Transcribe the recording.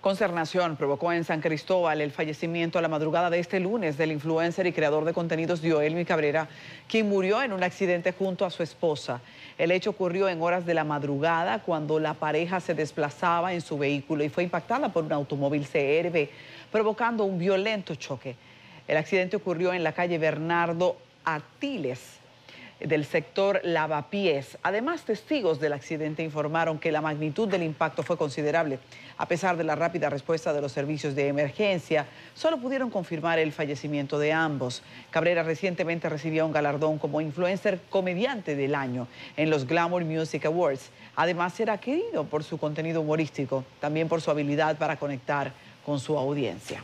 Concernación provocó en San Cristóbal el fallecimiento a la madrugada de este lunes del influencer y creador de contenidos Dioelmi Cabrera, quien murió en un accidente junto a su esposa. El hecho ocurrió en horas de la madrugada cuando la pareja se desplazaba en su vehículo y fue impactada por un automóvil CRB, provocando un violento choque. El accidente ocurrió en la calle Bernardo Atiles del sector Lavapiés. Además, testigos del accidente informaron que la magnitud del impacto fue considerable. A pesar de la rápida respuesta de los servicios de emergencia, solo pudieron confirmar el fallecimiento de ambos. Cabrera recientemente recibió un galardón como influencer comediante del año en los Glamour Music Awards. Además, era querido por su contenido humorístico, también por su habilidad para conectar con su audiencia.